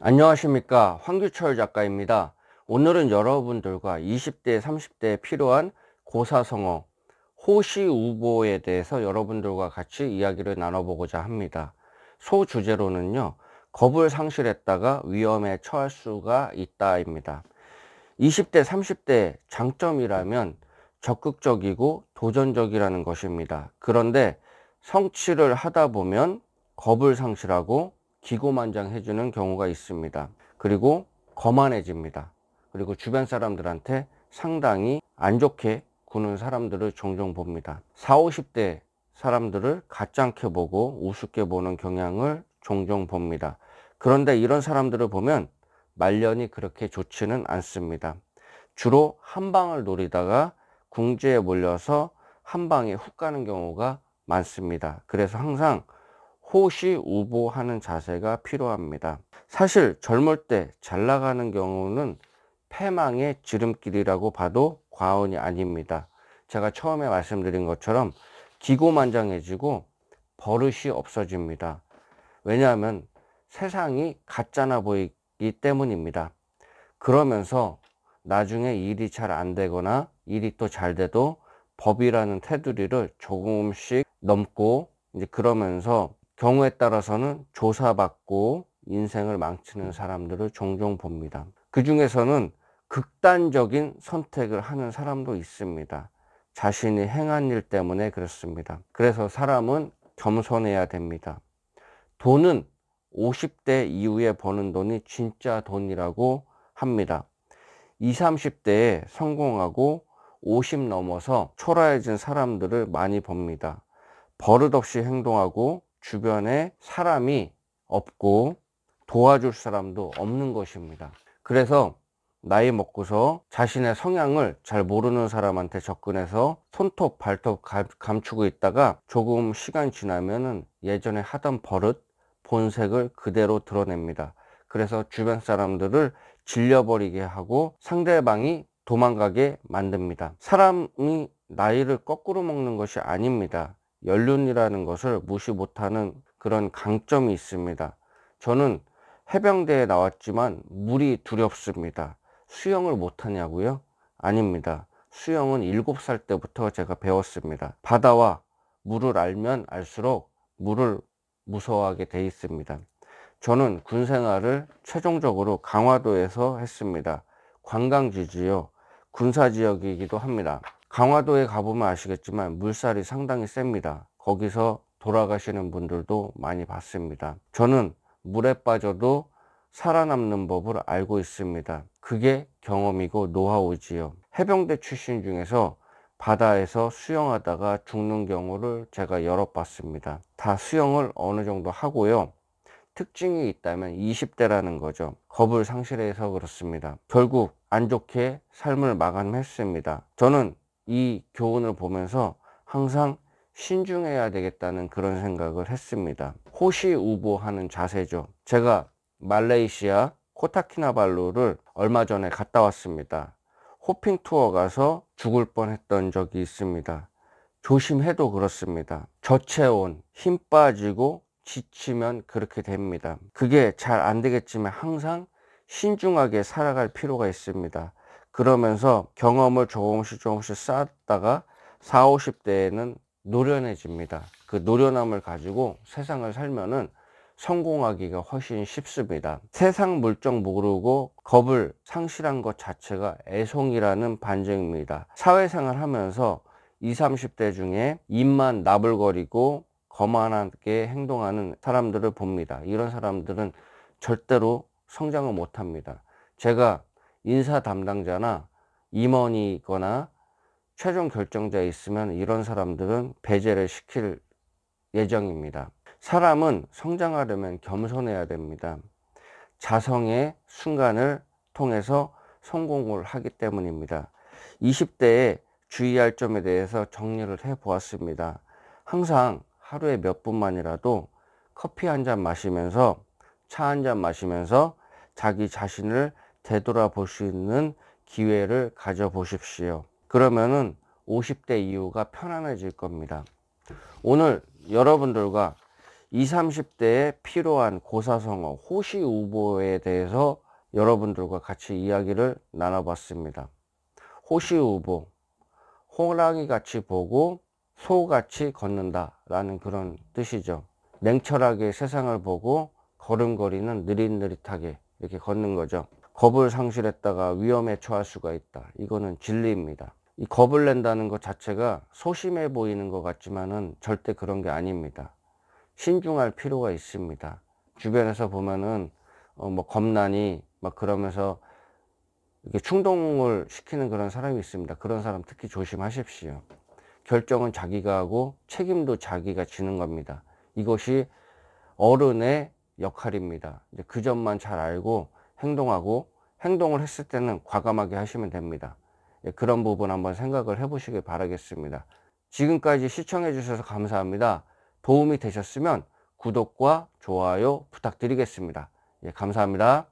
안녕하십니까 황규철 작가입니다 오늘은 여러분들과 20대 30대에 필요한 고사성어 호시우보에 대해서 여러분들과 같이 이야기를 나눠보고자 합니다 소주제로는요 겁을 상실했다가 위험에 처할 수가 있다 입니다 20대 30대 의 장점이라면 적극적이고 도전적이라는 것입니다 그런데 성취를 하다 보면 겁을 상실하고 기고만장해주는 경우가 있습니다. 그리고 거만해집니다. 그리고 주변 사람들한테 상당히 안 좋게 구는 사람들을 종종 봅니다. 40, 50대 사람들을 가짱케 보고 우습게 보는 경향을 종종 봅니다. 그런데 이런 사람들을 보면 말년이 그렇게 좋지는 않습니다. 주로 한 방을 노리다가 궁지에 몰려서 한 방에 훅 가는 경우가 많습니다. 그래서 항상 호시우보하는 자세가 필요합니다. 사실 젊을 때 잘 나가는 경우는 패망의 지름길이라고 봐도 과언이 아닙니다. 제가 처음에 말씀드린 것처럼 기고만장해지고 버릇이 없어집니다. 왜냐하면 세상이 가짜나 보이기 때문입니다. 그러면서 나중에 일이 잘 안 되거나 일이 또 잘 돼도 법이라는 테두리를 조금씩 넘고 이제 그러면서 경우에 따라서는 조사받고 인생을 망치는 음. 사람들을 종종 봅니다. 그 중에서는 극단적인 선택을 하는 사람도 있습니다. 자신이 행한 일 때문에 그렇습니다. 그래서 사람은 겸손해야 됩니다. 돈은 50대 이후에 버는 돈이 진짜 돈이라고 합니다. 20, 30대에 성공하고 50 넘어서 초라해진 사람들을 많이 봅니다. 버릇없이 행동하고 주변에 사람이 없고 도와줄 사람도 없는 것입니다. 그래서 나이 먹고서 자신의 성향을 잘 모르는 사람한테 접근해서 손톱, 발톱 감추고 있다가 조금 시간 지나면은 예전에 하던 버릇, 본색을 그대로 드러냅니다. 그래서 주변 사람들을 질려버리게 하고 상대방이 도망가게 만듭니다. 사람이 나이를 거꾸로 먹는 것이 아닙니다. 연륜이라는 것을 무시 못하는 그런 강점이 있습니다. 저는 해병대에 나왔지만 물이 두렵습니다. 수영을 못하냐고요? 아닙니다. 수영은 7살 때부터 제가 배웠습니다. 바다와 물을 알면 알수록 물을 무서워하게 돼 있습니다. 저는 군 생활을 최종적으로 강화도에서 했습니다. 관광지지요. 군사지역이기도 합니다. 강화도에 가보면 아시겠지만 물살이 상당히 셉니다. 거기서 돌아가시는 분들도 많이 봤습니다. 저는 물에 빠져도 살아남는 법을 알고 있습니다. 그게 경험이고 노하우지요. 해병대 출신 중에서 바다에서 수영하다가 죽는 경우를 제가 여러 봤습니다. 다 수영을 어느 정도 하고요. 특징이 있다면 20대라는 거죠. 겁을 상실해서 그렇습니다. 결국 안 좋게 삶을 마감했습니다. 저는 이 교훈을 보면서 항상 신중해야 되겠다는 그런 생각을 했습니다. 호시우보하는 자세죠. 제가 말레이시아 코타키나발루를 얼마 전에 갔다 왔습니다. 호핑 투어 가서 죽을 뻔했던 적이 있습니다. 조심해도 그렇습니다. 저체온, 힘 빠지고 지치면 그렇게 됩니다. 그게 잘 안 되겠지만 항상 신중하게 살아갈 필요가 있습니다. 그러면서 경험을 조금씩 조금씩 쌓았다가 4, 50대에는 노련해집니다. 그 노련함을 가지고 세상을 살면은 성공하기가 훨씬 쉽습니다. 세상 물정 모르고 겁을 상실한 것 자체가 애송이라는 반증입니다. 사회생활 하면서 20, 30대 중에 입만 나불거리고 거만하게 행동하는 사람들을 봅니다. 이런 사람들은 절대로 성장을 못합니다. 제가 인사 담당자나 임원이거나 최종 결정자 있으면 이런 사람들은 배제를 시킬 예정입니다. 사람은 성장하려면 겸손해야 됩니다. 자성의 순간을 통해서 성공을 하기 때문입니다. 20대에 주의할 점에 대해서 정리를 해 보았습니다. 항상 하루에 몇 분만이라도 커피 한 잔 마시면서 차 한 잔 마시면서 자기 자신을 되돌아볼 수 있는 기회를 가져보십시오. 그러면은 50대 이후가 편안해질 겁니다. 오늘 여러분들과 20, 30대에 필요한 고사성어 호시 우보에 대해서 여러분들과 같이 이야기를 나눠봤습니다. 호시 우보, 호랑이 같이 보고 소같이 걷는다 라는 그런 뜻이죠. 냉철하게 세상을 보고 걸음걸이는 느릿느릿하게 이렇게 걷는 거죠. 겁을 상실했다가 위험에 처할 수가 있다. 이거는 진리입니다. 이 겁을 낸다는 것 자체가 소심해 보이는 것 같지만은 절대 그런 게 아닙니다. 신중할 필요가 있습니다. 주변에서 보면은 어 뭐겁나니막 그러면서 이렇게 충동을 시키는 그런 사람이 있습니다. 그런 사람 특히 조심하십시오. 결정은 자기가 하고 책임도 자기가 지는 겁니다. 이것이 어른의 역할입니다. 그 점만 잘 알고 행동하고 행동을 했을 때는 과감하게 하시면 됩니다. 예, 그런 부분 한번 생각을 해보시길 바라겠습니다. 지금까지 시청해 주셔서 감사합니다. 도움이 되셨으면 구독과 좋아요 부탁드리겠습니다. 예, 감사합니다.